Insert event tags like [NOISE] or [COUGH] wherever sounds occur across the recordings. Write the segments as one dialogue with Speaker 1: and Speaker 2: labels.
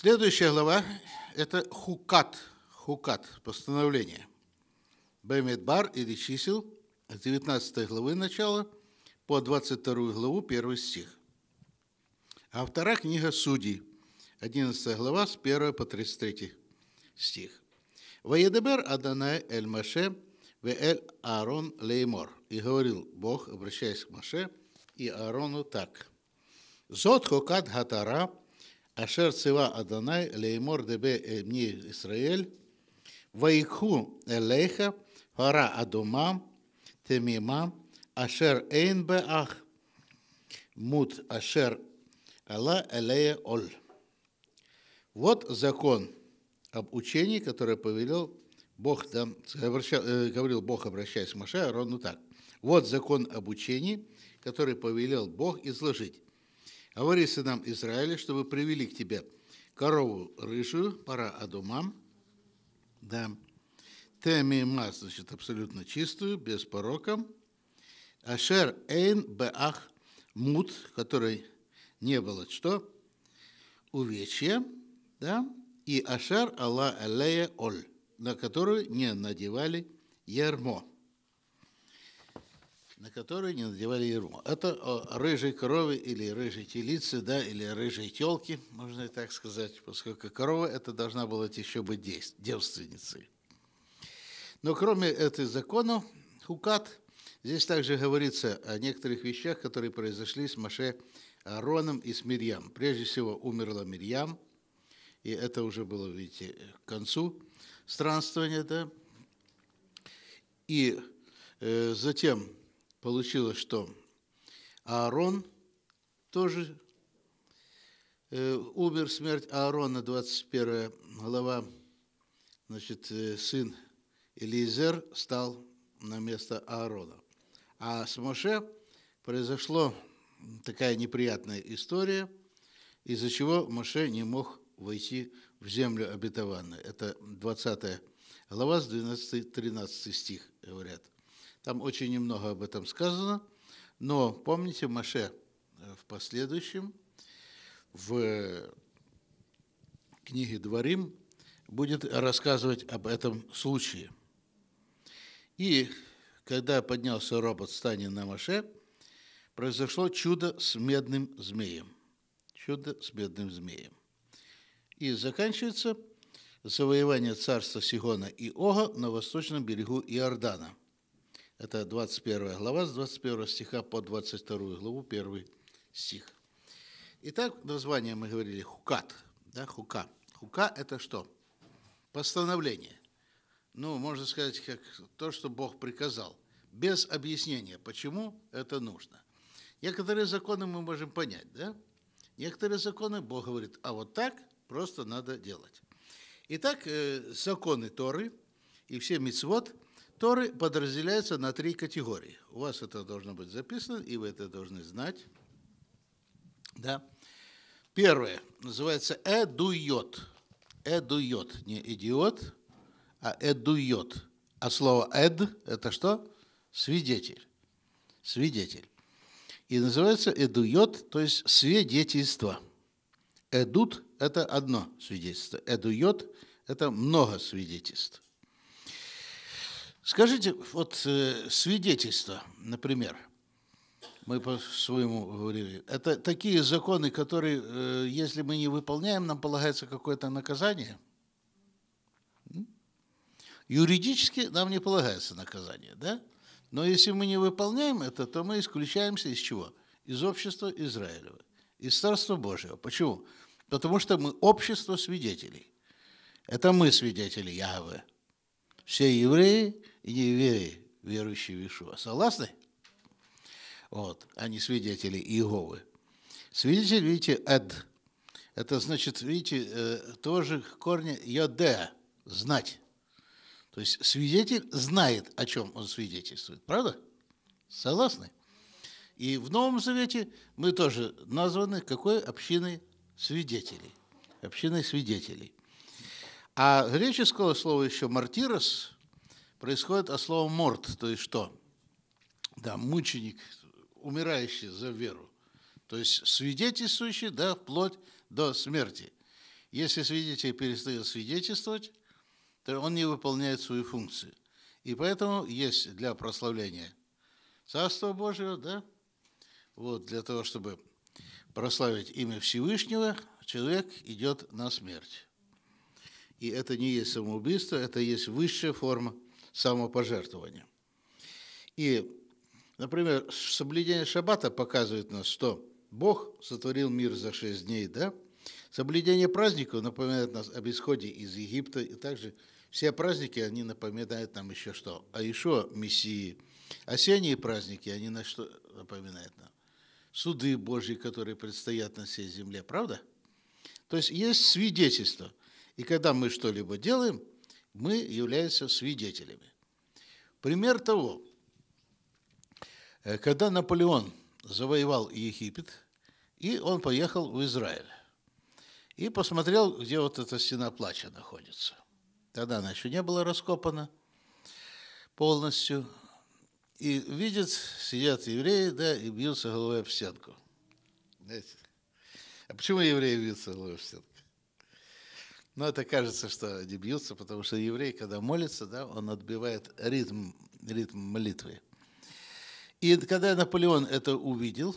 Speaker 1: Следующая глава – это Хукат, Хукат, постановление. Бемидбар или чисел, 19 главы начала по 22 главу, 1 стих. А вторая книга Судей, 11 глава, с 1 по 33 стих. «Ваедебер Аданай эль Маше в эль Аарон леймор». И говорил Бог, обращаясь к Маше и Аарону так. «Зот хокат гатара» Ашер цива адонай леймор дебе эмни Исраэль, ваикху элейха, хара адума, темима, ашер эйн бе ах, мут ашер ала Элея Оль. Вот закон об учении, которое повелел Бог, да, обращал, э, говорил Бог, обращаясь к Маше, Арону так. Вот закон об учении, который повелел Бог изложить. А вори сынам Израиля, чтобы привели к тебе корову рыжую, пора адумам, да, теми мас, значит, абсолютно чистую, без порока, ашер эйн беах мут, который не было что? Увечья, да, и ашер алла аллея оль, на которую не надевали ярмо на которые не надевали ермо. Это э, рыжие коровы или рыжие телице, да, или рыжие телки, можно и так сказать, поскольку корова это должна была еще быть девственницей. Но кроме этих закона хукат, здесь также говорится о некоторых вещах, которые произошли с Маше Аароном и с Мирьям. Прежде всего, умерла Мирьям, и это уже было, видите, к концу странствования, да, и э, затем получилось, что Аарон тоже э, умер, смерть Аарона, 21 глава, значит, э, сын Элизер стал на место Аарона. А с Моше произошло такая неприятная история, из-за чего Моше не мог войти в землю обетованную. Это 20 глава с 12-13 стих, говорят. Там очень немного об этом сказано. Но помните, Маше э, в последующем, в книге «Дворим» будет рассказывать об этом случае. И когда поднялся робот стани на Маше, произошло чудо с медным змеем. Чудо с медным змеем. И заканчивается завоевание царства Сигона и Ога на восточном берегу Иордана – это 21 глава, с 21 стиха по 22 главу, 1 стих. Итак, название мы говорили «хукат», да, «хука». «Хука» — это что? Постановление. Ну, можно сказать, как то, что Бог приказал, без объяснения, почему это нужно. Некоторые законы мы можем понять, да? Некоторые законы Бог говорит, а вот так просто надо делать. Итак, э, законы Торы и все мицвод – Торы подразделяются на три категории. У вас это должно быть записано, и вы это должны знать. Да? Первое называется «эдуйот». «Эдуйот» – не «идиот», а «эдуйот». А слово «эд» – это что? Свидетель. Свидетель. И называется «эдуйот», то есть свидетельство. «Эдут» – это одно свидетельство. «Эдуйот» – это много свидетельств. Скажите, вот э, свидетельство, например, мы по своему говорили, это такие законы, которые, э, если мы не выполняем, нам полагается какое-то наказание? Юридически нам не полагается наказание, да? Но если мы не выполняем это, то мы исключаемся из чего? Из общества Израилева, из Царства Божьего. Почему? Потому что мы общество свидетелей. Это мы свидетели Яхве. Все евреи – и неевреи, верующие в Ишуа. Согласны? Вот, они свидетели Иеговы. Свидетель, видите, «эд». Это значит, видите, э, тоже корни «йоде» – «знать». То есть свидетель знает, о чем он свидетельствует. Правда? Согласны? И в Новом Завете мы тоже названы какой общиной свидетелей. Общиной свидетелей. А греческого слова еще «мартирос» происходит от слова «морт», то есть что? Да, мученик, умирающий за веру. То есть свидетельствующий, да, вплоть до смерти. Если свидетель перестает свидетельствовать, то он не выполняет свою функцию. И поэтому есть для прославления Царства Божьего, да, вот для того, чтобы прославить имя Всевышнего, человек идет на смерть. И это не есть самоубийство, это есть высшая форма самопожертвования. И, например, соблюдение шаббата показывает нас, что Бог сотворил мир за шесть дней, да? Соблюдение праздников напоминает нас об исходе из Египта, и также все праздники, они напоминают нам еще что? А еще Мессии. Осенние праздники, они на что напоминают нам? Суды Божьи, которые предстоят на всей земле, правда? То есть есть свидетельство. И когда мы что-либо делаем – мы являемся свидетелями. Пример того, э, когда Наполеон завоевал Египет, и он поехал в Израиль, и посмотрел, где вот эта стена плача находится. Тогда она еще не была раскопана полностью. И видит, сидят евреи, да, и бьются головой об стенку. Знаете? А почему евреи бьются головой об стенку? Но это кажется, что они бьются, потому что еврей, когда молится, да, он отбивает ритм, ритм молитвы. И когда Наполеон это увидел,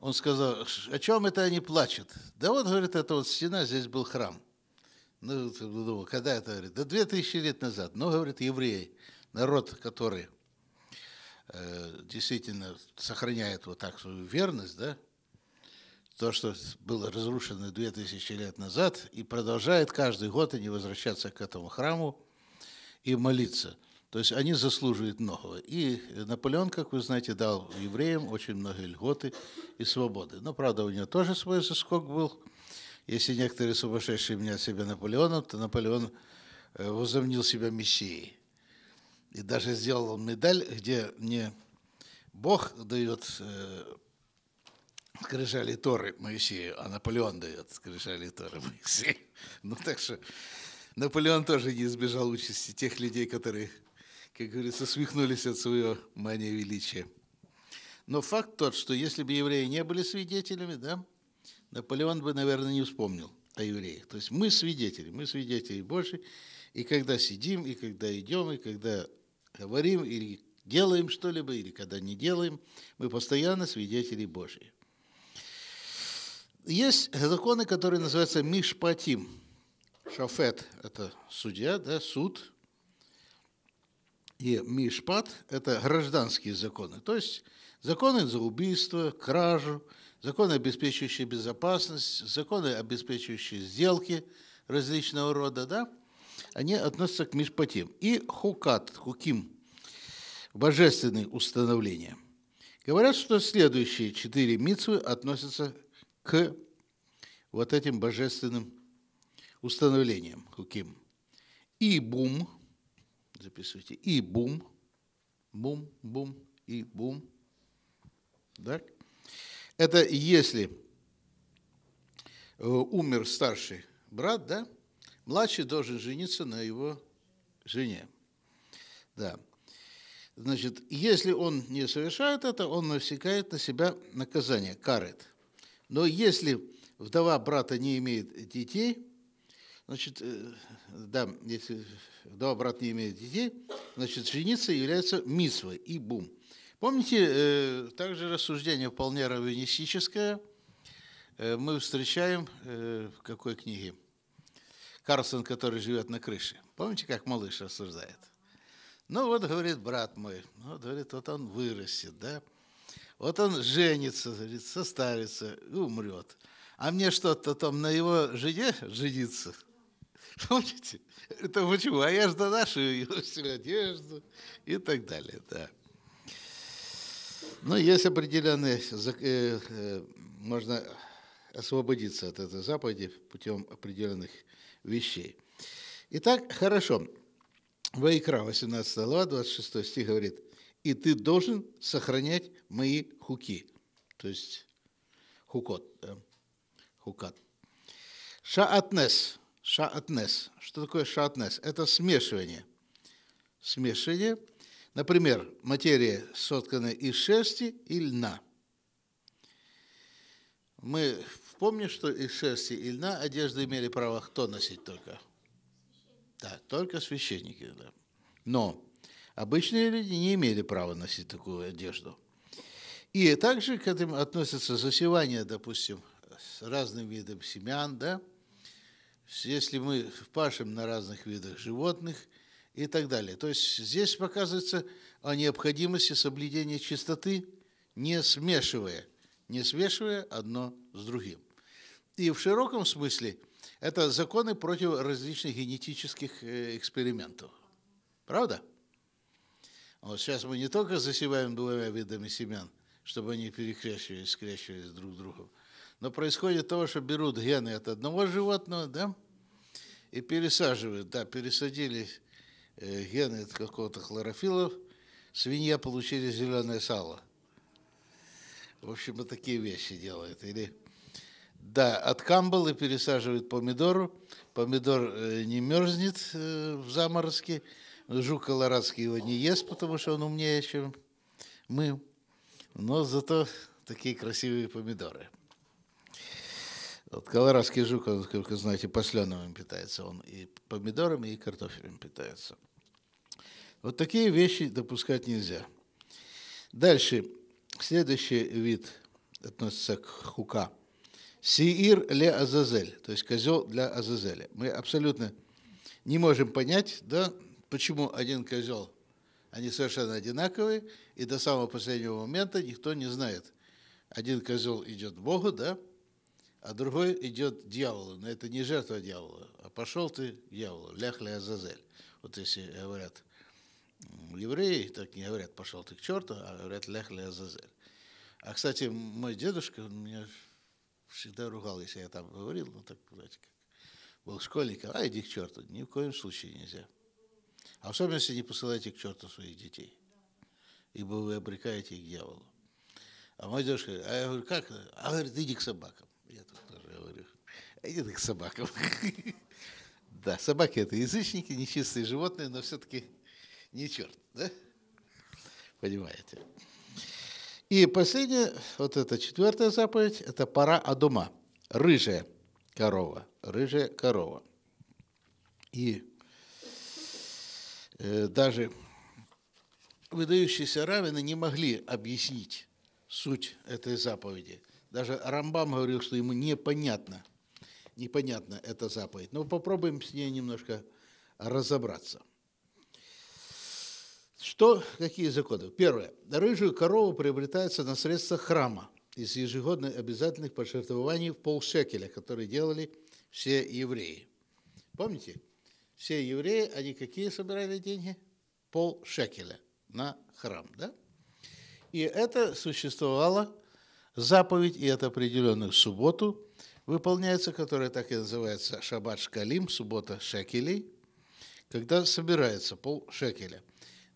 Speaker 1: он сказал, о чем это они плачут? Да вот, говорит, это вот стена, здесь был храм. Ну, думал, когда это, говорит, да две тысячи лет назад. Но, ну, говорит, евреи, народ, который э, действительно сохраняет вот так свою верность, да, то, что было разрушено 2000 лет назад, и продолжает каждый год они возвращаться к этому храму и молиться. То есть они заслуживают многого. И Наполеон, как вы знаете, дал евреям очень многие льготы и свободы. Но, правда, у него тоже свой заскок был. Если некоторые сумасшедшие меня себя Наполеоном, то Наполеон э, возомнил себя мессией. И даже сделал медаль, где не Бог дает э, скрижали Торы Моисею, а Наполеон дает скрижали Торы Моисею. [LAUGHS] Ну так что Наполеон тоже не избежал участи тех людей, которые, как говорится, свихнулись от своего мания величия. Но факт тот, что если бы евреи не были свидетелями, да, Наполеон бы, наверное, не вспомнил о евреях. То есть мы свидетели, мы свидетели Божьи, и когда сидим, и когда идем, и когда говорим, или делаем что-либо, или когда не делаем, мы постоянно свидетели Божьи. Есть законы, которые называются мишпатим. Шафет – это судья, да, суд. И мишпат – это гражданские законы. То есть законы за убийство, кражу, законы, обеспечивающие безопасность, законы, обеспечивающие сделки различного рода, да, они относятся к мишпатим. И хукат, хуким, божественные установления. Говорят, что следующие четыре митсвы относятся к вот этим божественным установлениям каким. И бум, записывайте, и бум, бум, бум, и бум. Так? Это если э, умер старший брат, да, младший должен жениться на его жене. Да. Значит, если он не совершает это, он навсекает на себя наказание, карет – но если вдова брата не имеет детей, значит, э, да, если вдова брата не имеет детей, значит, жениться является мисвой и бум. Помните, э, также рассуждение вполне раввинистическое э, мы встречаем в какой книге? Карлсон, который живет на крыше. Помните, как малыш рассуждает? Ну вот, говорит, брат мой, ну, вот, говорит, вот он вырастет, да, вот он женится, говорит, состарится и умрет. А мне что-то там на его жене жениться? [LAUGHS] Помните? Это почему? А я же доношу его всю одежду и так далее, да. Но ну, есть определенные, э, э, можно освободиться от этой заповеди путем определенных вещей. Итак, хорошо. Ваикра, 18 глава, 26 стих говорит, и ты должен сохранять мои хуки. То есть хукот, да? хукат. Шаатнес. Шаатнес. Что такое шаатнес? Это смешивание. Смешивание. Например, материя, сотканная из шерсти и льна. Мы помним, что из шерсти и льна одежды имели право кто носить только? Да, только священники. Да. Но Обычные люди не имели права носить такую одежду. И также к этому относятся засевание, допустим, с разным видом семян, да? Если мы пашем на разных видах животных и так далее. То есть здесь показывается о необходимости соблюдения чистоты, не смешивая, не смешивая одно с другим. И в широком смысле это законы против различных генетических э, экспериментов. Правда? Вот сейчас мы не только засеваем двумя видами семян, чтобы они перекрещивались, скрещивались друг с другом, но происходит то, что берут гены от одного животного, да, и пересаживают, да, пересадили э, гены от какого-то хлорофила, свинья получили зеленое сало. В общем, вот такие вещи делают. Или, да, от камбалы пересаживают помидору, помидор э, не мерзнет э, в заморозке, Жук колорадский его не ест, потому что он умнее, чем мы. Но зато такие красивые помидоры. Вот колорадский жук, он, как вы знаете, посленовым питается. Он и помидорами, и картофелем питается. Вот такие вещи допускать нельзя. Дальше. Следующий вид относится к хука. Сиир ле Азазель, то есть козел для Азазеля. Мы абсолютно не можем понять, да, Почему один козел? Они совершенно одинаковые, и до самого последнего момента никто не знает. Один козел идет Богу, да, а другой идет дьяволу. Но это не жертва дьявола, а пошел ты дьяволу, ляхля зазель, Вот если говорят евреи, так не говорят, пошел ты к черту, а говорят ляхля зазель. А, кстати, мой дедушка меня всегда ругал, если я там говорил, ну так, знаете, как был школьником, а иди к черту, ни в коем случае нельзя. А в особенности не посылайте к черту своих детей, ибо вы обрекаете их дьяволу. А моя девушка говорит, а я говорю, как? А говорит, иди к собакам. Я тут тоже говорю, иди к собакам. [LAUGHS] Да, собаки это язычники, нечистые животные, но все-таки не черт, да? Понимаете? И последняя, вот эта четвертая заповедь, это пора Адума, рыжая корова, рыжая корова. И Э, даже выдающиеся равины не могли объяснить суть этой заповеди. Даже Рамбам говорил, что ему непонятно, непонятно эта заповедь. Но попробуем с ней немножко разобраться. Что, какие законы? Первое. Рыжую корову приобретается на средства храма из ежегодных обязательных пожертвований в полшекеля, которые делали все евреи. Помните? все евреи, они какие собирали деньги? Пол шекеля на храм, да? И это существовало, заповедь, и это определенную субботу выполняется, которая так и называется шаббат шкалим, суббота шекелей, когда собирается пол шекеля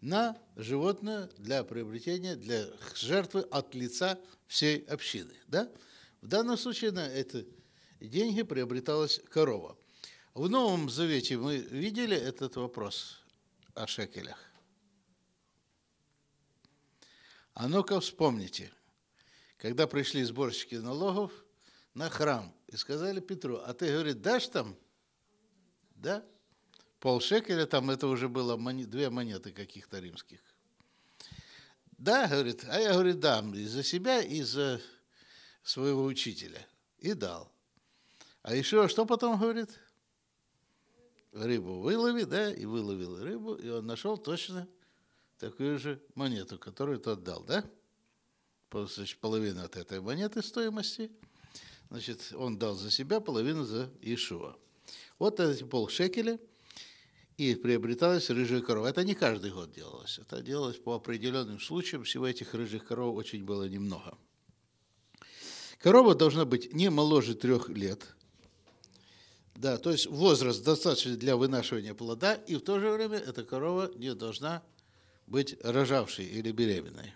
Speaker 1: на животное для приобретения, для жертвы от лица всей общины. Да? В данном случае на эти деньги приобреталась корова – в Новом Завете мы видели этот вопрос о шекелях. А ну-ка вспомните, когда пришли сборщики налогов на храм и сказали Петру, а ты, говорит, дашь там? Да? Пол шекеля там, это уже было две монеты каких-то римских. Да, говорит, а я, говорит, дам и за себя, и за своего учителя. И дал. А еще что потом, говорит? рыбу вылови, да, и выловил рыбу, и он нашел точно такую же монету, которую тот дал, да? Значит, половина от этой монеты стоимости, значит, он дал за себя, половину за Иешуа. Вот эти полшекеля, и приобреталась рыжая корова. Это не каждый год делалось, это делалось по определенным случаям, всего этих рыжих коров очень было немного. Корова должна быть не моложе трех лет – да, то есть возраст достаточно для вынашивания плода, и в то же время эта корова не должна быть рожавшей или беременной.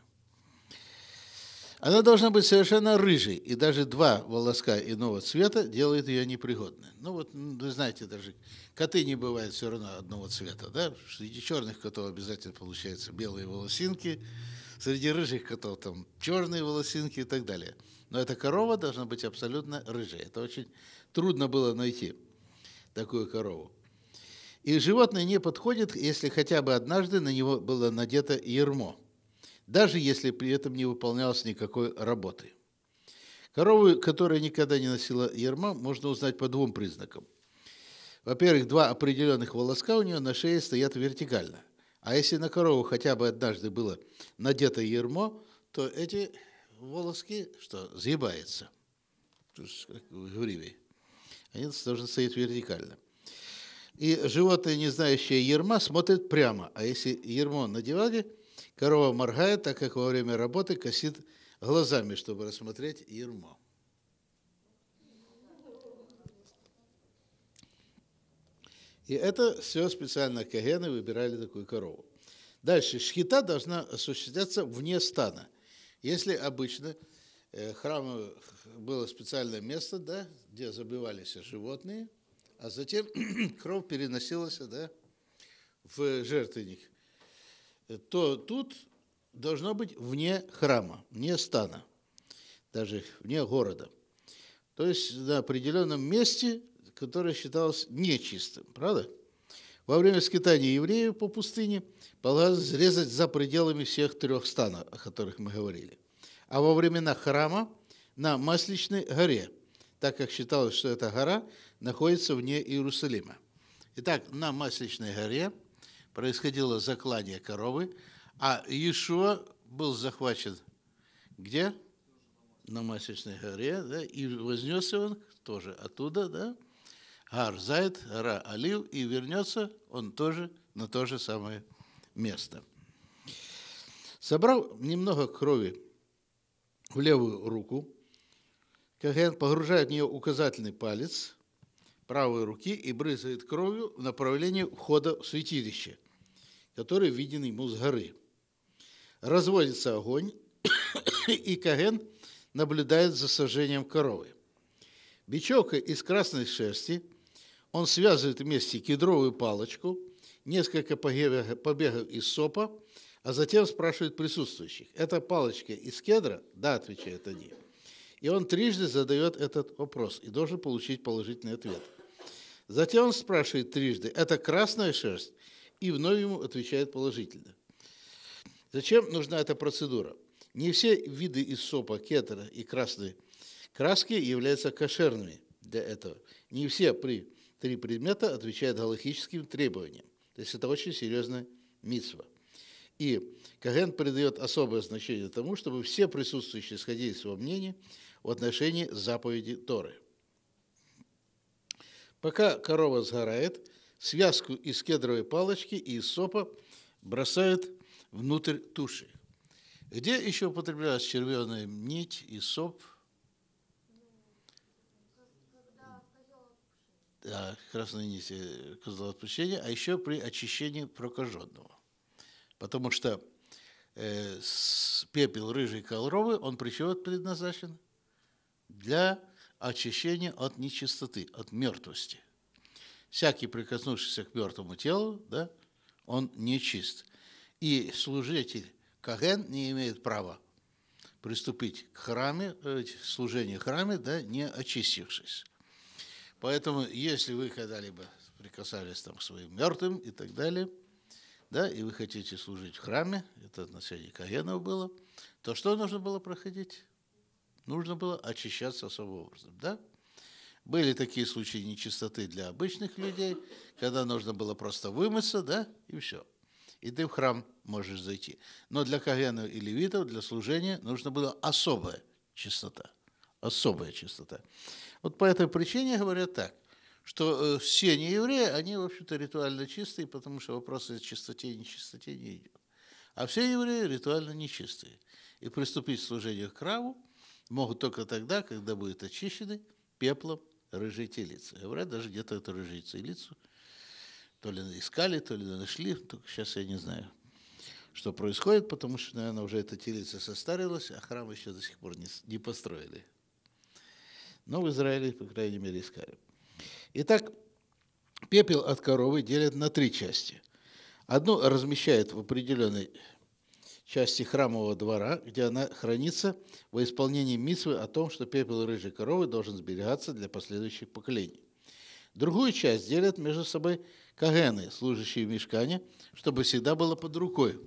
Speaker 1: Она должна быть совершенно рыжей, и даже два волоска иного цвета делают ее непригодной. Ну вот, вы знаете, даже коты не бывают все равно одного цвета, да? Среди черных котов обязательно получаются белые волосинки, среди рыжих котов там черные волосинки и так далее. Но эта корова должна быть абсолютно рыжей. Это очень трудно было найти такую корову. И животное не подходит, если хотя бы однажды на него было надето ермо, даже если при этом не выполнялось никакой работы. Корову, которая никогда не носила ерма, можно узнать по двум признакам. Во-первых, два определенных волоска у нее на шее стоят вертикально. А если на корову хотя бы однажды было надето ермо, то эти волоски, что, сгибаются. То есть, как в гриве. Они должны стоять вертикально. И животное, не знающее ерма, смотрит прямо. А если ермо на диване, корова моргает, так как во время работы косит глазами, чтобы рассмотреть ермо. И это все специально кагены выбирали такую корову. Дальше, шхита должна осуществляться вне стана. Если обычно Э, храму было специальное место, да, где забивались животные, а затем [CLEARS THROAT] кровь переносилась да, в жертвенник. Э, то тут должно быть вне храма, вне стана, даже вне города. То есть на определенном месте, которое считалось нечистым, правда? Во время скитания евреев по пустыне полагалось срезать за пределами всех трех станов, о которых мы говорили а во времена храма на Масличной горе, так как считалось, что эта гора находится вне Иерусалима. Итак, на Масличной горе происходило заклание коровы, а Иешуа был захвачен где? На Масличной горе, да, и вознесся он тоже оттуда, да, Гар Зайд, гора Олив, и вернется он тоже на то же самое место. Собрав немного крови в левую руку. Каген погружает в нее указательный палец правой руки и брызгает кровью в направлении входа в святилище, который виден ему с горы. Разводится огонь, [COUGHS] и Каген наблюдает за сожжением коровы. Бечевкой из красной шерсти он связывает вместе кедровую палочку, несколько побегов из сопа, а затем спрашивает присутствующих, это палочка из кедра? Да, отвечают они. И он трижды задает этот вопрос и должен получить положительный ответ. Затем он спрашивает трижды, это красная шерсть? И вновь ему отвечает положительно. Зачем нужна эта процедура? Не все виды из сопа, кетера и красной краски являются кошерными для этого. Не все при три предмета отвечают галактическим требованиям. То есть это очень серьезная митсва. И Каген придает особое значение тому, чтобы все присутствующие сходились во мнения в отношении заповеди Торы. Пока корова сгорает, связку из кедровой палочки и из сопа бросают внутрь туши. Где еще употребляется червяная нить и соп? Да, красные нити э, козла отпущения, а еще при очищении прокаженного. Потому что э, с, пепел рыжей колровы, он при предназначен? Для очищения от нечистоты, от мертвости. Всякий, прикоснувшийся к мертвому телу, да, он нечист. И служитель Каген не имеет права приступить к храме, к э, служению храме, да, не очистившись. Поэтому, если вы когда-либо прикасались там, к своим мертвым и так далее – да, и вы хотите служить в храме, это отношение Каенов было, то что нужно было проходить? Нужно было очищаться особым образом, да? Были такие случаи нечистоты для обычных людей, когда нужно было просто вымыться, да, и все. И ты в храм можешь зайти. Но для каянов и левитов, для служения, нужно было особая чистота. Особая чистота. Вот по этой причине говорят так что э, все неевреи, они, в общем-то, ритуально чистые, потому что вопрос о чистоте и нечистоте не идет. А все евреи ритуально нечистые. И приступить к служению храму могут только тогда, когда будут очищены пеплом рыжей телицы. Евреи даже где-то эту рыжую телицу то ли искали, то ли нашли, только сейчас я не знаю, что происходит, потому что, наверное, уже эта телица состарилась, а храм еще до сих пор не, не построили. Но в Израиле, по крайней мере, искали. Итак, пепел от коровы делят на три части. Одну размещают в определенной части храмового двора, где она хранится во исполнении митвы о том, что пепел рыжей коровы должен сберегаться для последующих поколений. Другую часть делят между собой кагены, служащие в мешкане, чтобы всегда было под рукой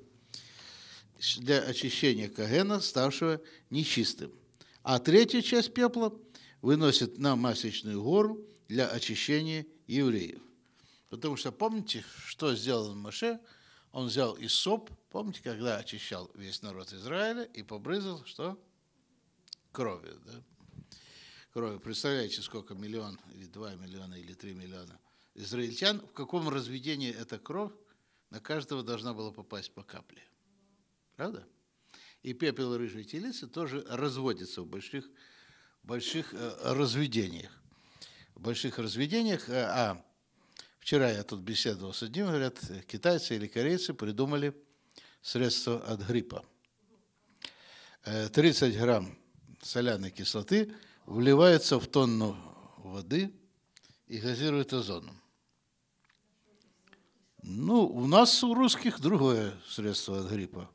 Speaker 1: для очищения кагена, ставшего нечистым. А третью часть пепла выносят на масочную гору – для очищения евреев. Потому что помните, что сделал Маше? Он взял Исоп, помните, когда очищал весь народ Израиля и побрызгал, что? Кровью, да? Кровью. Представляете, сколько миллион, или два миллиона, или три миллиона израильтян, в каком разведении эта кровь на каждого должна была попасть по капле. Правда? И пепел рыжей телицы тоже разводится в больших, больших э, разведениях больших разведениях. Э, а, вчера я тут беседовал с одним, говорят, китайцы или корейцы придумали средство от гриппа. 30 э, грамм соляной кислоты вливается в тонну воды и газирует озоном. Ну, у нас, у русских, другое средство от гриппа.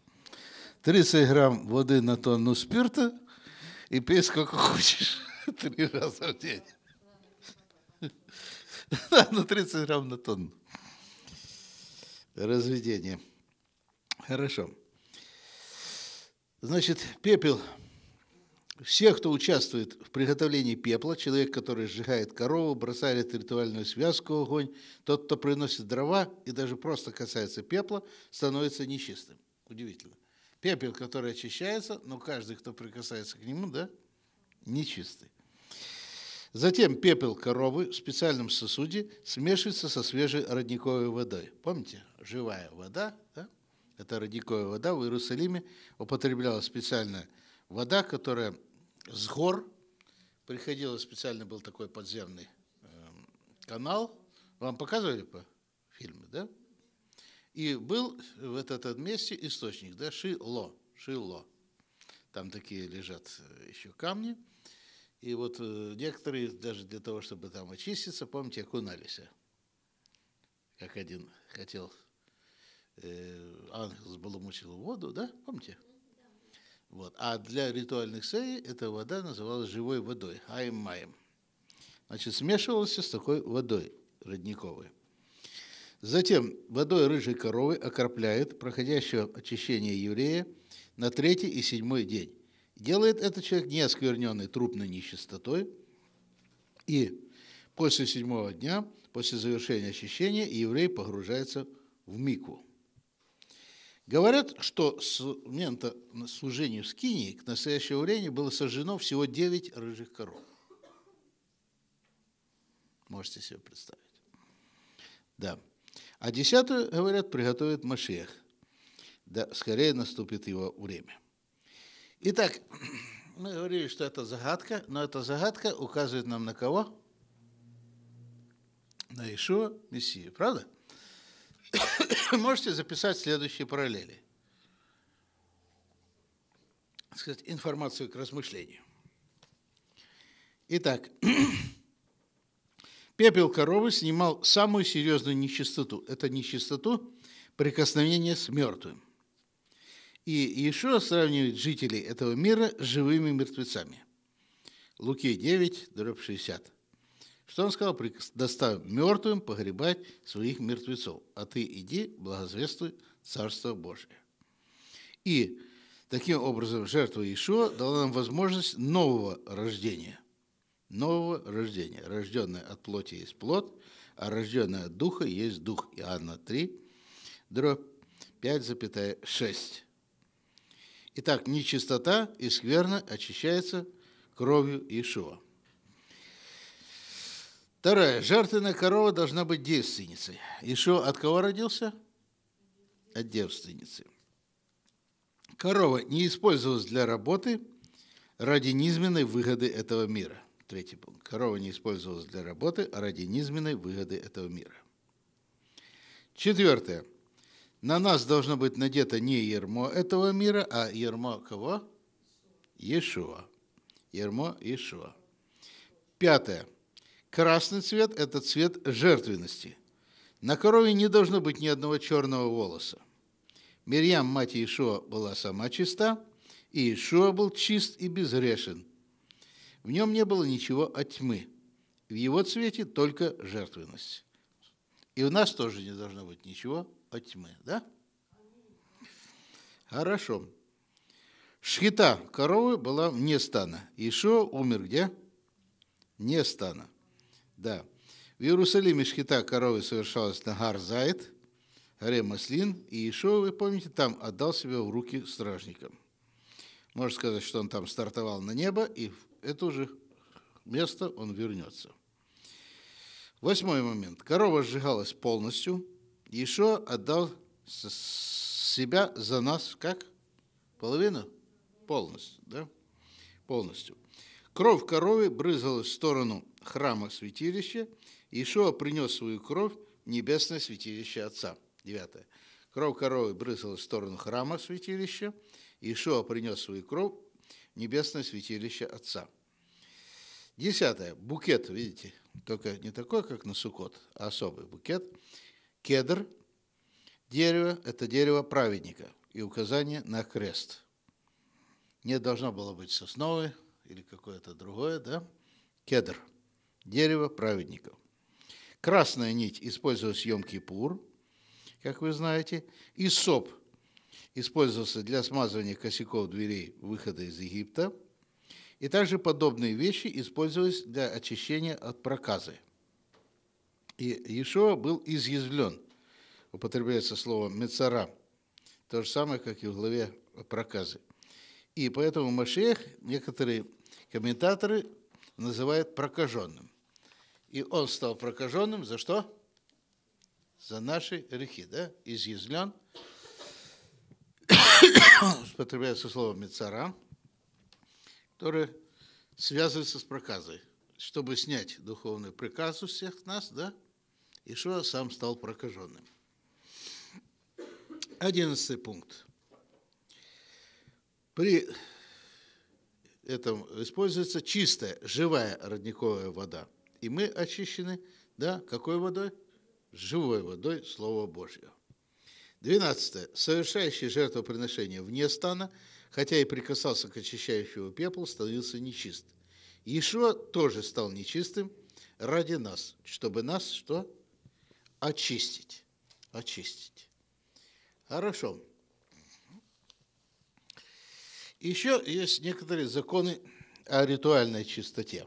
Speaker 1: 30 грамм воды на тонну спирта и пей сколько [LAUGHS] хочешь три раза в день на [LAUGHS] 30 ну, грамм на тонну. Разведение. Хорошо. Значит, пепел. Все, кто участвует в приготовлении пепла, человек, который сжигает корову, бросает ритуальную связку в огонь, тот, кто приносит дрова и даже просто касается пепла, становится нечистым. Удивительно. Пепел, который очищается, но каждый, кто прикасается к нему, да, нечистый. Затем пепел коровы в специальном сосуде смешивается со свежей родниковой водой. Помните, живая вода, да? это родниковая вода. В Иерусалиме употребляла специальная вода, которая с гор приходила, специально был такой подземный э, канал. Вам показывали по фильму, да? И был в этом месте источник, да, Шило, Шило. Там такие лежат э, еще камни – и вот э, некоторые даже для того, чтобы там очиститься, помните, окунались. Как один хотел, э, ангел сбаламутил воду, да, помните? Вот. А для ритуальных сей эта вода называлась живой водой, айм-майм. Значит, смешивалась с такой водой родниковой. Затем водой рыжей коровы окропляют проходящего очищения еврея на третий и седьмой день. Делает этот человек не оскверненный трупной нечистотой, и после седьмого дня, после завершения очищения, еврей погружается в микву. Говорят, что с момента служения в Скинии к настоящему времени было сожжено всего 9 рыжих коров. Можете себе представить. Да. А десятую, говорят, приготовит Машех. Да, скорее наступит его время. Итак, мы говорили, что это загадка, но эта загадка указывает нам на кого? На Ишуа, Мессию, правда? [COUGHS] Можете записать следующие параллели. сказать, информацию к размышлению. Итак, [COUGHS] пепел коровы снимал самую серьезную нечистоту. Это нечистоту прикосновения с мертвым. И Иешуа сравнивает жителей этого мира с живыми мертвецами. Луки 9, дробь 60. Что он сказал? Достав мертвым погребать своих мертвецов, а ты иди, благозвествуй Царство Божие». И таким образом жертва Иешуа дала нам возможность нового рождения. Нового рождения. Рожденное от плоти есть плод, а рожденное от духа есть дух. Иоанна 3, дробь 5,6. Итак, нечистота и скверно очищается кровью Иешуа. Вторая. Жертвенная корова должна быть девственницей. Иешуа от кого родился? От девственницы. Корова не использовалась для работы ради низменной выгоды этого мира. Третий пункт. Корова не использовалась для работы, ради низменной выгоды этого мира. Четвертое. На нас должно быть надето не ермо этого мира, а ермо кого? Иешуа. Ермо Иешуа. Пятое. Красный цвет – это цвет жертвенности. На корове не должно быть ни одного черного волоса. Мирьям, мать Иешуа, была сама чиста, и Иешуа был чист и безгрешен. В нем не было ничего от тьмы. В его цвете только жертвенность. И у нас тоже не должно быть ничего от тьмы. Да? Хорошо. Шхита коровы была вне стана. Ишо умер где? Не стана. Да. В Иерусалиме шхита коровы совершалась на Гарзайт, горе Маслин, и Ишо, вы помните, там отдал себя в руки стражникам. Можно сказать, что он там стартовал на небо, и в это уже место он вернется. Восьмой момент. Корова сжигалась полностью – еще отдал себя за нас как? Половину? Полностью, да? Полностью. Кровь коровы брызгалась в сторону храма святилища, и Ишуа принес свою кровь в небесное святилище Отца. Девятое. Кровь коровы брызгалась в сторону храма святилища, и Ишуа принес свою кровь в небесное святилище Отца. Десятое. Букет, видите, только не такой, как на Сукот, а особый букет – кедр, дерево – это дерево праведника и указание на крест. Не должно было быть сосновы или какое-то другое, да? Кедр – дерево праведника. Красная нить использовалась в Йом-Кипур, как вы знаете, и соп использовался для смазывания косяков дверей выхода из Египта, и также подобные вещи использовались для очищения от проказы – и Иешуа был изъязвлен. Употребляется слово «мецара». То же самое, как и в главе проказы. И поэтому Машех некоторые комментаторы называют прокаженным. И он стал прокаженным за что? За наши грехи, да? Изъязвлен. [COUGHS] Употребляется слово «мецара», которое связывается с проказой чтобы снять духовную приказ у всех нас, да, Ишуа сам стал прокаженным. Одиннадцатый пункт. При этом используется чистая, живая родниковая вода. И мы очищены, да, какой водой? Живой водой Слова Божьего. Двенадцатое. Совершающий жертвоприношение вне стана, хотя и прикасался к очищающему пеплу, становился нечист. Ишуа тоже стал нечистым ради нас, чтобы нас что? очистить. Очистить. Хорошо. Еще есть некоторые законы о ритуальной чистоте.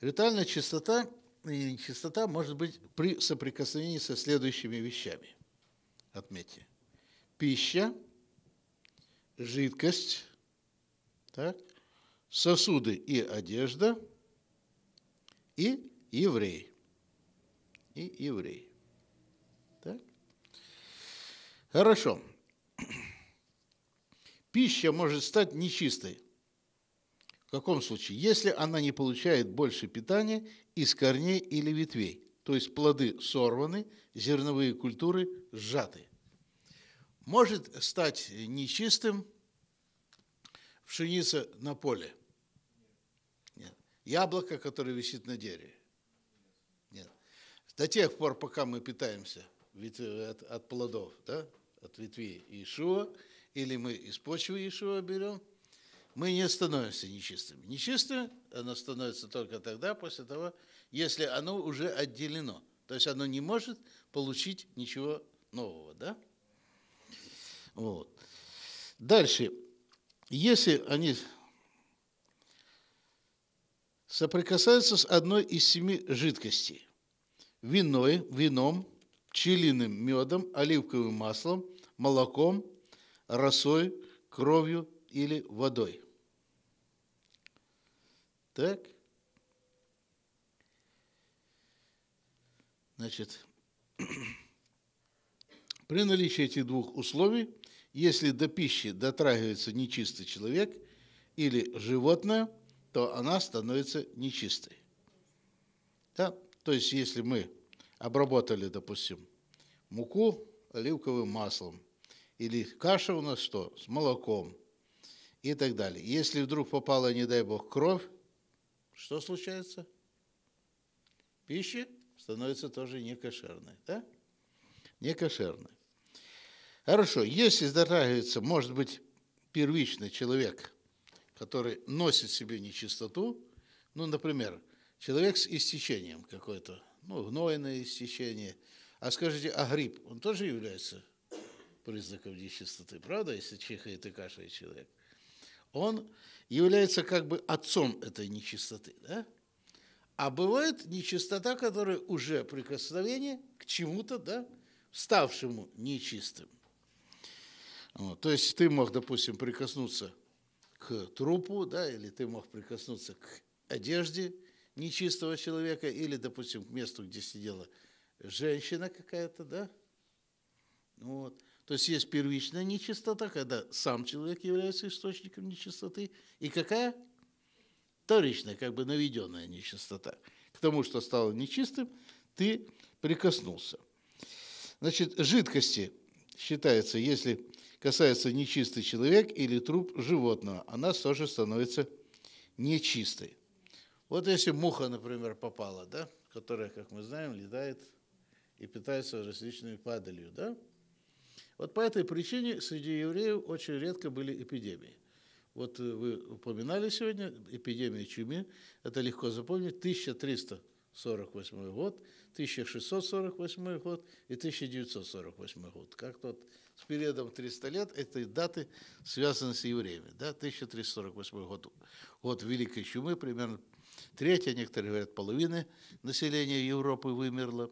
Speaker 1: Ритуальная чистота и чистота может быть при соприкосновении со следующими вещами. Отметьте. Пища, жидкость, так, сосуды и одежда, и еврей и евреи. Так? Хорошо. Пища может стать нечистой. В каком случае? Если она не получает больше питания из корней или ветвей. То есть плоды сорваны, зерновые культуры сжаты. Может стать нечистым пшеница на поле. Нет. Яблоко, которое висит на дереве до тех пор, пока мы питаемся э, от, от плодов, да, от ветвей Иешуа, или мы из почвы Иешуа берем, мы не становимся нечистыми. Нечистым оно становится только тогда, после того, если оно уже отделено. То есть оно не может получить ничего нового, да? Вот. Дальше. Если они соприкасаются с одной из семи жидкостей, виной, вином, пчелиным медом, оливковым маслом, молоком, росой, кровью или водой. Так. Значит, [CLEARS THROAT] при наличии этих двух условий, если до пищи дотрагивается нечистый человек или животное, то она становится нечистой. Да? То есть, если мы обработали, допустим, муку оливковым маслом, или каша у нас что? С молоком и так далее. Если вдруг попала, не дай бог, кровь, что случается? Пища становится тоже некошерной, да? Некошерной. Хорошо, если здоравится, может быть, первичный человек, который носит в себе нечистоту, ну, например, Человек с истечением какое то ну, гнойное истечение. А скажите, а грипп, он тоже является признаком нечистоты, правда, если чихает и кашляет человек? Он является как бы отцом этой нечистоты, да? А бывает нечистота, которая уже прикосновение к чему-то, да, ставшему нечистым. Вот. То есть ты мог, допустим, прикоснуться к трупу, да, или ты мог прикоснуться к одежде, нечистого человека, или, допустим, к месту, где сидела женщина какая-то, да? Вот. То есть есть первичная нечистота, когда сам человек является источником нечистоты. И какая? Вторичная, как бы наведенная нечистота. К тому, что стало нечистым, ты прикоснулся. Значит, жидкости считается, если касается нечистый человек или труп животного, она тоже становится нечистой. Вот если муха, например, попала, да, которая, как мы знаем, летает и питается различными падалью, да, вот по этой причине среди евреев очень редко были эпидемии. Вот э, вы упоминали сегодня эпидемию чумы, это легко запомнить, 1348 год, 1648 год и 1948 год. Как тот с периодом 300 лет, эти даты связаны с евреями. Да? 1348 год, год Великой Чумы, примерно третья, некоторые говорят, половина населения Европы вымерла.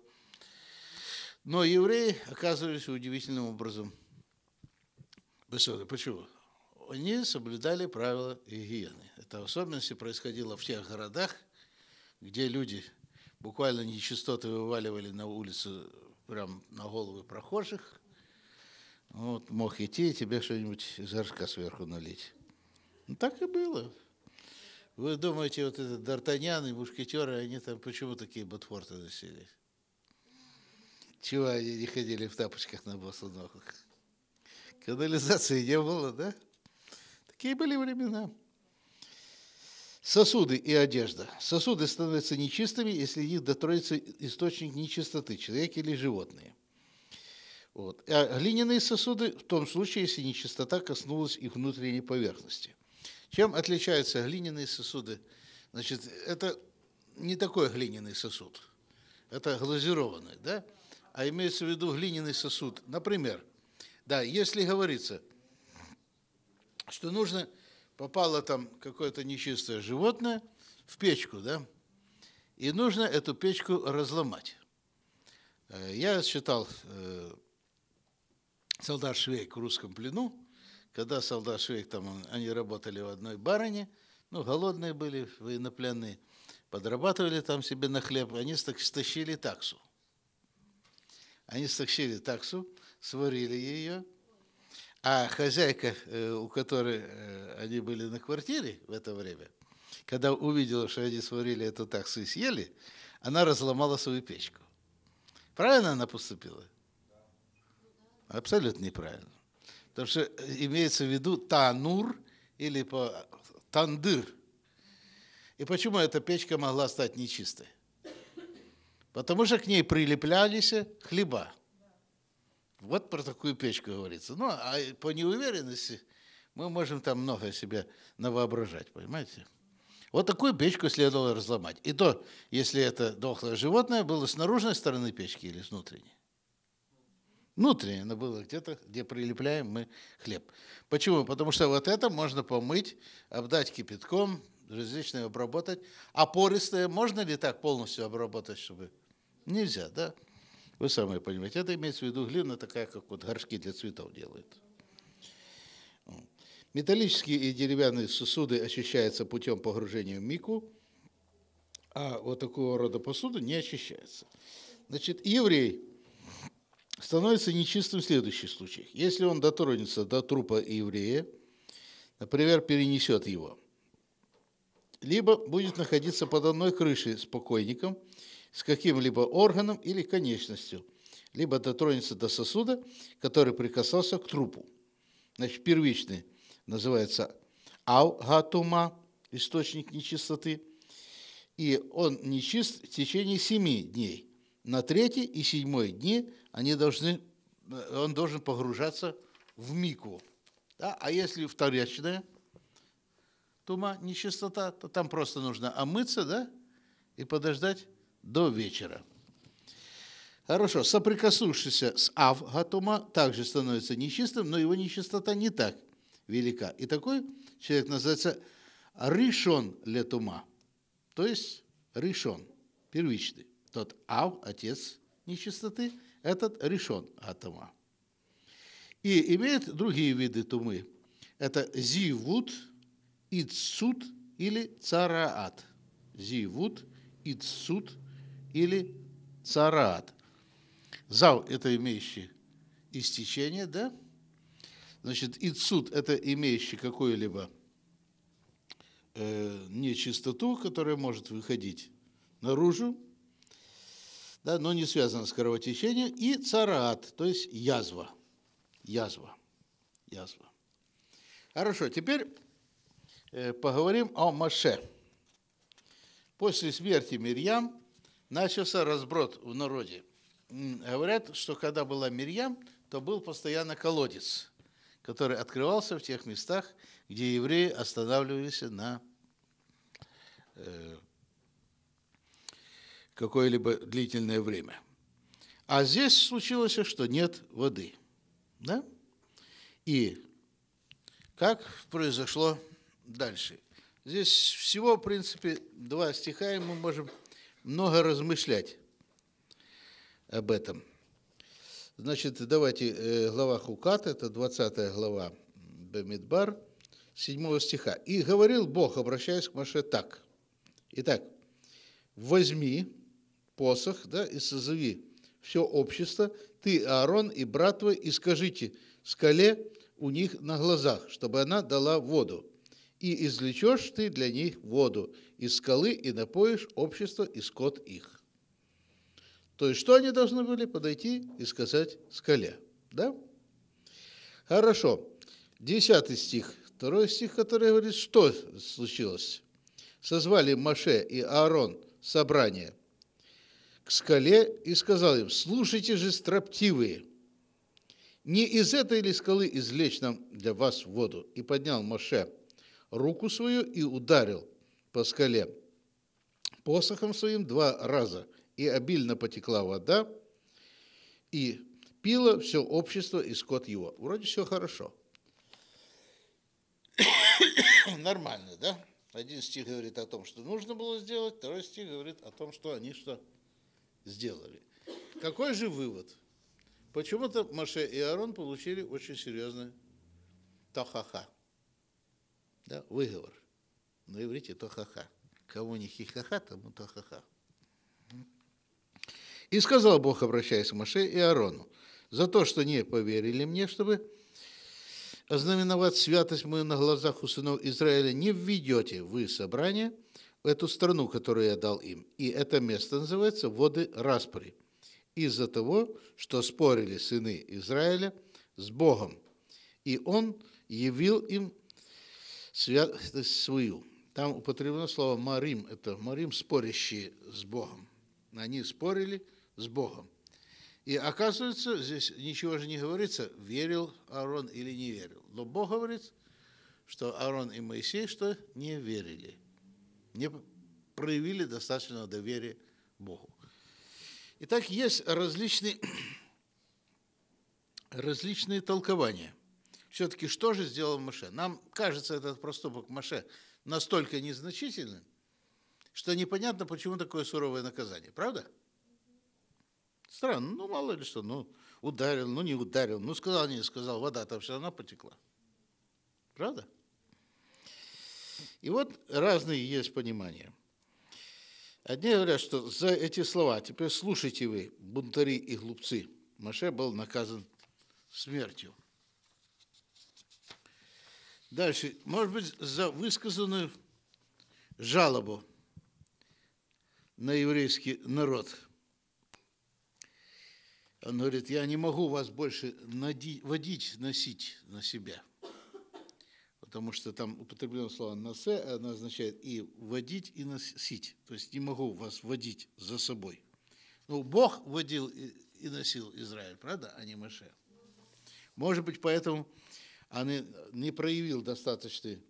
Speaker 1: Но евреи оказывались удивительным образом высоты. Почему? Они соблюдали правила гигиены. Это в особенности происходило в тех городах, где люди буквально нечистоты вываливали на улицу прям на головы прохожих. Вот, мог идти и тебе что-нибудь из горшка сверху налить. Ну, так и было. Вы думаете, вот этот Д'Артаньян и мушкетеры, они там почему такие ботфорты носили? Чего они не ходили в тапочках на босу ногах? Канализации не было, да? Такие были времена. Сосуды и одежда. Сосуды становятся нечистыми, если их дотроится источник нечистоты, человек или животные. Вот. А глиняные сосуды в том случае, если нечистота коснулась их внутренней поверхности. Чем отличаются глиняные сосуды? Значит, это не такой глиняный сосуд, это глазированный, да? А имеется в виду глиняный сосуд. Например, да, если говорится, что нужно, попало там какое-то нечистое животное в печку, да, и нужно эту печку разломать. Э, я считал, э, солдат Швейк в русском плену, когда солдат Швейк, там, они работали в одной барыне, ну, голодные были, военнопленные, подрабатывали там себе на хлеб, они стащили таксу. Они стащили таксу, сварили ее, а хозяйка, э, у которой э, они были на квартире в это время, когда увидела, что они сварили эту таксу и съели, она разломала свою печку. Правильно она поступила? Абсолютно неправильно. Потому что э, имеется в виду танур или по тандыр. И почему эта печка могла стать нечистой? Потому что к ней прилеплялись хлеба. Вот про такую печку говорится. Ну, а по неуверенности мы можем там много себе навоображать, понимаете? Вот такую печку следовало разломать. И то, если это дохлое животное было с наружной стороны печки или с внутренней. Внутренне оно было где-то, где прилепляем мы хлеб. Почему? Потому что вот это можно помыть, обдать кипятком, различные обработать. А пористое можно ли так полностью обработать, чтобы... Нельзя, да? Вы сами понимаете. Это имеется в виду глина такая, как вот горшки для цветов делают. Металлические и деревянные сосуды очищаются путем погружения в мику, а вот такого рода посуду не очищается. Значит, еврей становится нечистым в следующих случаях. Если он дотронется до трупа еврея, например, перенесет его, либо будет находиться под одной крышей с покойником, с каким-либо органом или конечностью, либо дотронется до сосуда, который прикасался к трупу. Значит, первичный называется аугатума, источник нечистоты, и он нечист в течение семи дней. На третий и седьмой дни они должны, э, он должен погружаться в мику. Да? А если вторичная тума, нечистота, то там просто нужно омыться да? и подождать до вечера. Хорошо, соприкоснувшийся с авгатума также становится нечистым, но его нечистота не так велика. И такой человек называется ришон летума, то есть ришон, первичный. Тот ав, отец нечистоты – этот решен атома. И имеет другие виды тумы. Это зивут, ицсут или цараат. Зивут, ицсут или цараат. Зав – это имеющий истечение, да? Значит, ицсут – это имеющий какое-либо э, нечистоту, которая может выходить наружу, да, но не связано с кровотечением, и царат, то есть язва. Язва. Язва. Хорошо, теперь э, поговорим о Маше. После смерти Мирьям начался разброд в народе. Говорят, что когда была Мирьям, то был постоянно колодец, который открывался в тех местах, где евреи останавливались на э, какое-либо длительное время. А здесь случилось, что нет воды. Да? И как произошло дальше? Здесь всего, в принципе, два стиха, и мы можем много размышлять об этом. Значит, давайте э, глава Хукат, это 20 глава Бемидбар, 7 стиха. «И говорил Бог, обращаясь к Маше так. Итак, возьми посох, да, и созови все общество, ты, Аарон и брат твой, и скажите скале у них на глазах, чтобы она дала воду. И извлечешь ты для них воду из скалы, и напоишь общество и скот их. То есть, что они должны были подойти и сказать скале, да? Хорошо. Десятый стих. Второй стих, который говорит, что случилось. Созвали Маше и Аарон собрание – к скале и сказал им, «Слушайте же, строптивые, не из этой ли скалы извлечь нам для вас воду?» И поднял Моше руку свою и ударил по скале посохом своим два раза, и обильно потекла вода, и пило все общество и скот его. Вроде все хорошо. [COUGHS] Нормально, да? Один стих говорит о том, что нужно было сделать, второй стих говорит о том, что они что сделали. Какой же вывод? Почему-то Маше и Арон получили очень серьезный тахаха. Да, выговор. На иврите тахаха. Кому не хихаха, тому тахаха. И сказал Бог, обращаясь к Маше и Арону, за то, что не поверили мне, чтобы ознаменовать святость мою на глазах у сынов Израиля, не введете вы собрание – эту страну, которую я дал им. И это место называется воды Распри. Из-за того, что спорили сыны Израиля с Богом. И он явил им святость свою. Там употреблено слово «марим». Это «марим» – спорящие с Богом. Они спорили с Богом. И оказывается, здесь ничего же не говорится, верил Аарон или не верил. Но Бог говорит, что Аарон и Моисей что не верили – не проявили достаточного доверия Богу. Итак, есть различные, [CLEARS THROAT] различные толкования. Все-таки что же сделал Маше? Нам кажется этот проступок Маше настолько незначительным, что непонятно, почему такое суровое наказание. Правда? Странно, ну мало ли что, ну ударил, ну не ударил, ну сказал, не сказал, вода там все равно потекла. Правда? И вот разные есть понимания. Одни говорят, что за эти слова, теперь слушайте вы, бунтари и глупцы, Маше был наказан смертью. Дальше, может быть, за высказанную жалобу на еврейский народ. Он говорит, я не могу вас больше водить, носить на себя – потому что там употреблено слово «насе», а оно означает и «водить», и «носить». То есть не могу вас водить за собой. Ну, Бог водил и носил Израиль, правда, а не Маше? Может быть, поэтому он а не проявил достаточной,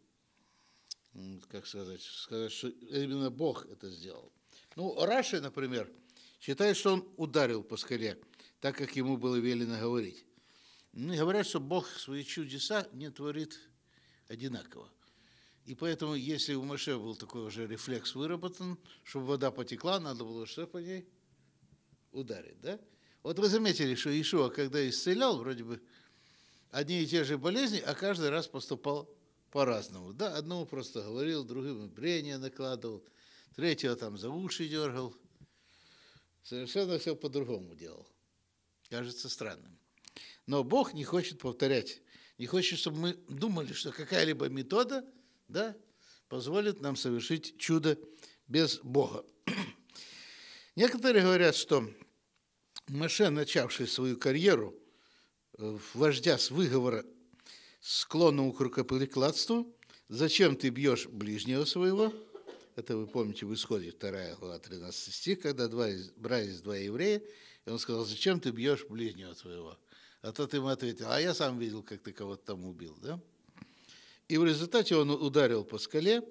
Speaker 1: как сказать, сказать, что именно Бог это сделал. Ну, Раши, например, считает, что он ударил по скале, так как ему было велено говорить. говорят, что Бог свои чудеса не творит одинаково. И поэтому, если у Маше был такой уже рефлекс выработан, чтобы вода потекла, надо было что по ней ударить, да? Вот вы заметили, что Ишуа, когда исцелял, вроде бы одни и те же болезни, а каждый раз поступал по-разному. Да, одному просто говорил, другим брение накладывал, третьего там за уши дергал. Совершенно все по-другому делал. Кажется странным. Но Бог не хочет повторять не хочет, чтобы мы думали, что какая-либо метода да, позволит нам совершить чудо без Бога. [CLEARS THROAT] Некоторые говорят, что Маше, начавший свою карьеру э, вождя с выговора склонного к рукоприкладству, «Зачем ты бьешь ближнего своего?» Это вы помните в Исходе 2 глава 13 стих, когда два, брались два еврея, и он сказал, «Зачем ты бьешь ближнего твоего?» А тот ему ответил, а я сам видел, как ты кого-то там убил, да? И в результате он ударил по скале,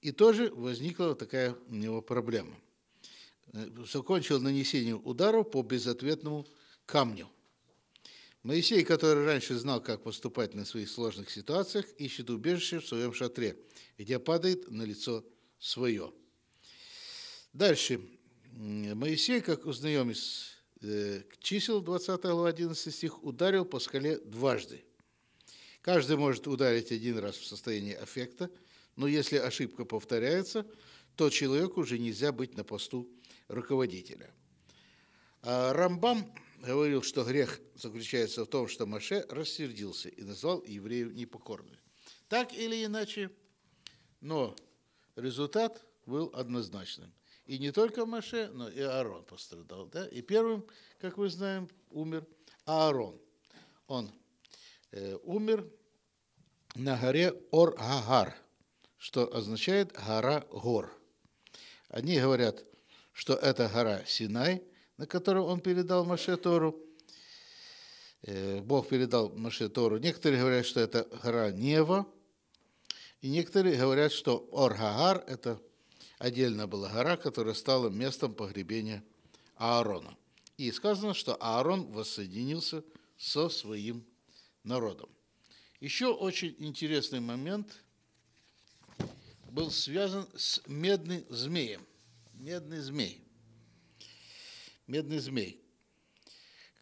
Speaker 1: и тоже возникла такая у него проблема. Э, закончил нанесение удара по безответному камню. Моисей, который раньше знал, как поступать на своих сложных ситуациях, ищет убежище в своем шатре, где падает на лицо свое. Дальше. Моисей, как узнаем из Э, чисел 20 глава 11 стих ударил по скале дважды. Каждый может ударить один раз в состоянии аффекта, но если ошибка повторяется, то человеку уже нельзя быть на посту руководителя. А Рамбам говорил, что грех заключается в том, что Маше рассердился и назвал евреев непокорными. Так или иначе, но результат был однозначным – и не только Маше, но и Аарон пострадал. Да? И первым, как мы знаем, умер Аарон. Он э, умер на горе Ор-Гагар, что означает гора гор. Одни говорят, что это гора Синай, на которую он передал Маше Тору. Э, Бог передал Маше Тору. Некоторые говорят, что это гора Нева, и некоторые говорят, что Ор-Гагар – это Отдельно была гора, которая стала местом погребения Аарона. И сказано, что Аарон воссоединился со своим народом. Еще очень интересный момент был связан с медным змеем. Медный змей. Медный змей.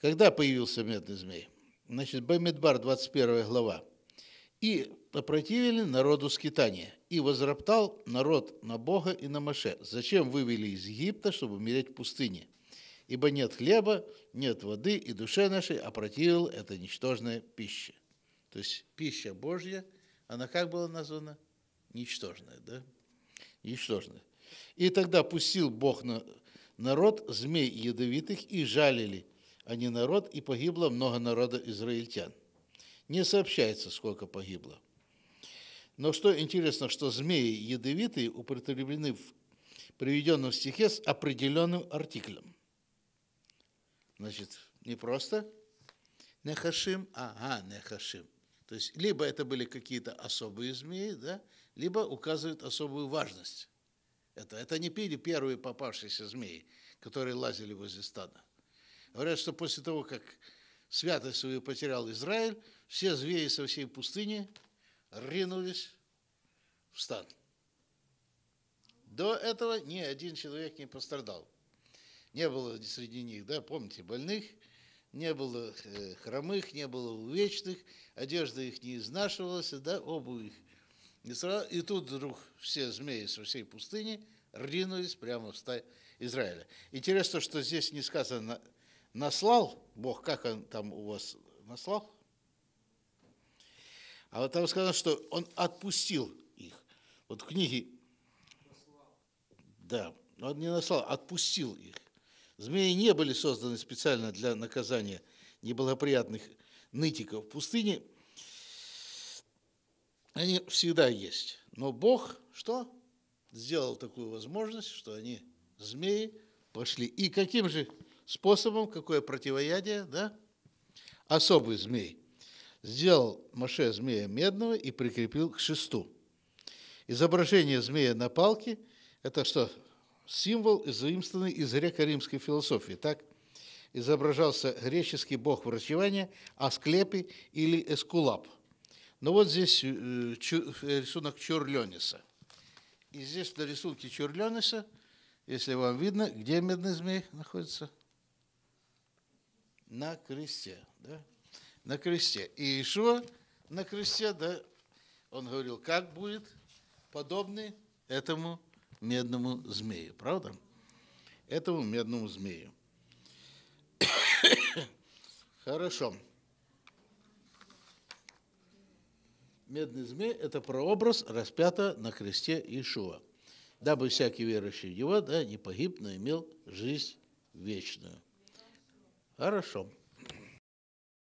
Speaker 1: Когда появился медный змей? Значит, Бамидбар, 21 глава. И опротивили народу скитания, и возроптал народ на Бога и на Маше, зачем вывели из Египта, чтобы умереть в пустыне? Ибо нет хлеба, нет воды, и душе нашей опротивил это ничтожная пища. То есть пища Божья, она как была названа? Ничтожная, да? Ничтожная. И тогда пустил Бог на народ змей ядовитых, и жалили они народ, и погибло много народа израильтян. Не сообщается, сколько погибло. Но что интересно, что змеи ядовитые употреблены в приведенном стихе с определенным артиклем. Значит, не просто нехашим, а нехашим. То есть либо это были какие-то особые змеи, да, либо указывают особую важность. Это, это не пили первые попавшиеся змеи, которые лазили возле стада. Говорят, что после того, как святость свою потерял Израиль, все змеи со всей пустыни – ринулись в стан. До этого ни один человек не пострадал. Не было среди них, да, помните, больных, не было э, хромых, не было увечных, одежда их не изнашивалась, да, обувь их. И, сразу, и тут вдруг все змеи со всей пустыни ринулись прямо в стай Израиля. Интересно, что здесь не сказано «наслал», Бог, как он там у вас наслал? А вот там сказано, что он отпустил их. Вот в книге... Да, он не наслал, отпустил их. Змеи не были созданы специально для наказания неблагоприятных нытиков в пустыне. Они всегда есть. Но Бог что? Сделал такую возможность, что они, змеи, пошли. И каким же способом, какое противоядие, да? Особый змей – сделал Маше змея медного и прикрепил к шесту. Изображение змея на палке – это что? Символ, заимствованный из греко-римской философии. Так изображался греческий бог врачевания Асклепи или Эскулап. Но ну вот здесь э, э, рисунок Чурлениса. И здесь на рисунке Чурлениса, если вам видно, где медный змей находится? На кресте. Да? на кресте. И еще на кресте, да, он говорил, как будет подобный этому медному змею, правда? Этому медному змею. [COUGHS] Хорошо. Медный змей – это прообраз распятого на кресте Иешуа, дабы всякий верующий в Него да, не погиб, но имел жизнь вечную. Хорошо.